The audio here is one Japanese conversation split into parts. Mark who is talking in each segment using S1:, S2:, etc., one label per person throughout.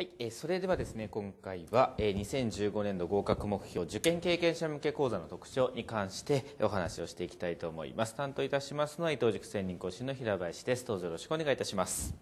S1: はい、えー、それではですね今回は、えー、2015年度合格目標受験経験者向け講座の特徴に関してお話をしていきたいと思います担当いたしますのは伊藤塾専任講師の平林ですどうぞよろしくお願いいたします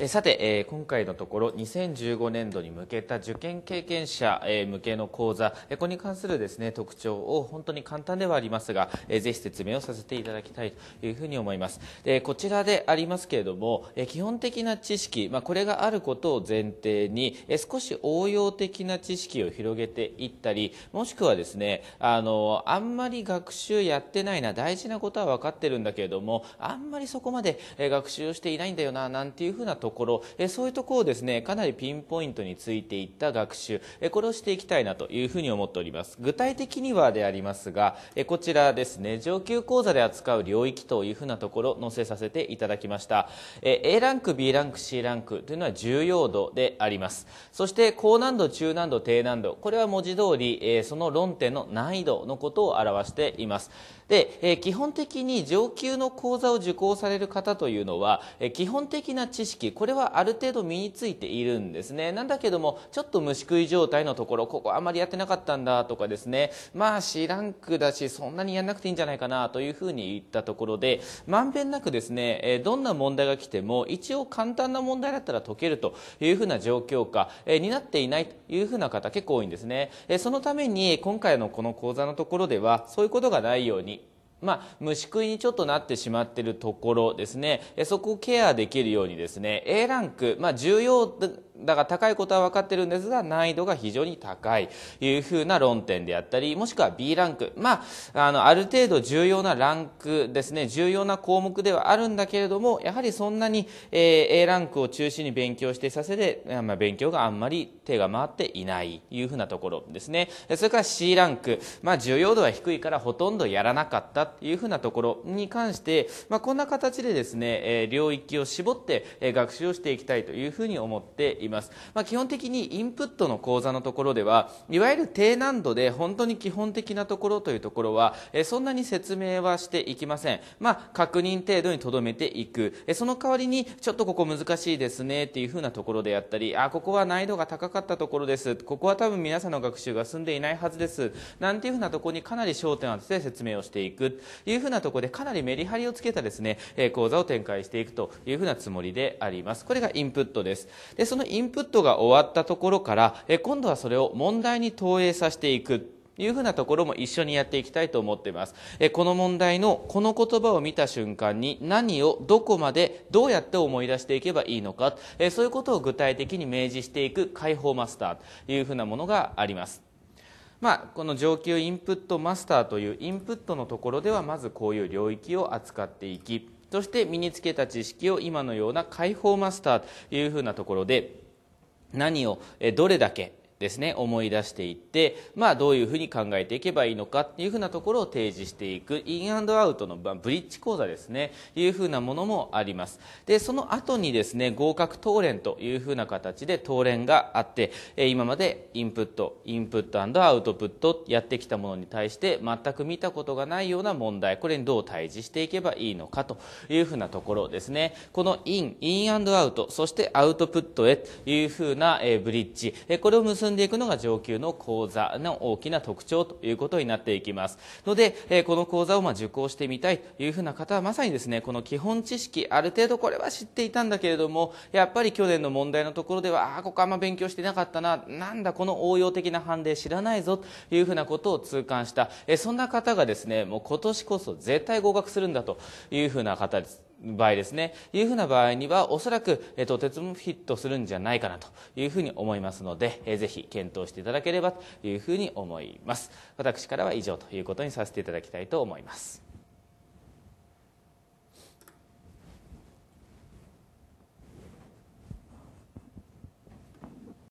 S1: えさて、えー、今回のところ2015年度に向けた受験経験者、えー、向けの講座、えー、これに関するですね特徴を本当に簡単ではありますが、えー、ぜひ説明をさせていただきたいというふうに思います、えこちらでありますけれども、え基本的な知識、まあ、これがあることを前提に、え少し応用的な知識を広げていったりもしくはですねあのあんまり学習やってないな大事なことは分かってるんだけれどもあんまりそこまで、え学習をしていないんだよななんていうふうなところ、えそういうところをですねかなりピンポイントについていった学習、えこれをしていきたいなというふうに思っております具体的にはでありますが、えこちらですね上級講座で扱う領域というふうなところ載せさせていただきました、え A ランク B ランク C ランクというのは重要度でありますそして高難度中難度低難度これは文字通り、えその論点の難易度のことを表していますで、え基本的に上級の講座を受講される方というのは、え基本的な知識これはある程度身についているんですね。なんだけども、ちょっと虫食い状態のところ、ここあまりやってなかったんだとかですね、まあ C ランクだし、そんなにやんなくていいんじゃないかなというふうに言ったところで、まんべんなくですね、えどんな問題が来ても、一応簡単な問題だったら解けるというふうな状況下、えになっていないというふうな方結構多いんですね。えそのために、今回のこの講座のところでは、そういうことがないように、まあ、虫食いにちょっとなってしまっているところですね、そこをケアできるようにですね、A ランク、まあ、重要だが高いことは分かっているんですが、難易度が非常に高いというふうな論点であったり、もしくは B ランク。まあ、あの、ある程度重要なランクですね、重要な項目ではあるんだけれども、やはりそんなに、え A ランクを中心に勉強してさせて、まあ、勉強があんまり手が回っていないというふうなところですね。それから C ランク。まあ、重要度は低いからほとんどやらなかったというふうなところに関して、まあ、こんな形でですね、え領域を絞って学習をしていきたいというふうに思っています。まあ、基本的にインプットの講座のところでは、いわゆる低難度で本当に基本的なところというところは、えそんなに説明はしていきません。まあ、確認程度にとどめていく。えその代わりに、ちょっとここ難しいですねっていうふうなところであったり、あ、ここは難易度が高かったところです。ここは多分皆さんの学習が進んでいないはずです。なんていうふうなところにかなり焦点を当てて説明をしていく。いうふうなところで、かなりメリハリをつけたですね、え講座を展開していくというふうなつもりであります。これがインプットです。で、そのインプットが終わったところから、え今度はそれを問題に投影させていく。というふうなところも一緒にやっていきたいと思っています。えこの問題のこの言葉を見た瞬間に何をどこまでどうやって思い出していけばいいのか、えそういうことを具体的に明示していく解放マスターというふうなものがあります。まあ、この上級インプットマスターというインプットのところではまずこういう領域を扱っていきそして身につけた知識を今のような解放マスターというふうなところで何をどれだけですね思い出していって、まあ、どういうふうに考えていけばいいのかっていうふうなところを提示していくインアウトのブリッジ講座ですねいうふうなものもありますでその後にですね合格答練というふうな形で答練があって今までインプットインプットアウトプットやってきたものに対して全く見たことがないような問題これにどう対峙していけばいいのかというふうなところですねこのインインアウトそしてアウトプットへというふうなブリッジこれを結んでいくのが上級の講座の大きな特徴ということになっていきますので、えこの講座をま受講してみたいというふうな方はまさにですねこの基本知識ある程度これは知っていたんだけれどもやっぱり去年の問題のところではああここあんま勉強してなかったななんだこの応用的な判例知らないぞというふうなことを痛感した、えそんな方がですねもう今年こそ絶対合格するんだというふうな方です場合ですね、いうふうな場合には、おそらく、えっと、鉄もフィットするんじゃないかなというふうに思いますので、えー、ぜひ検討していただければというふうに思います。私からは以上ということにさせていただきたいと思います。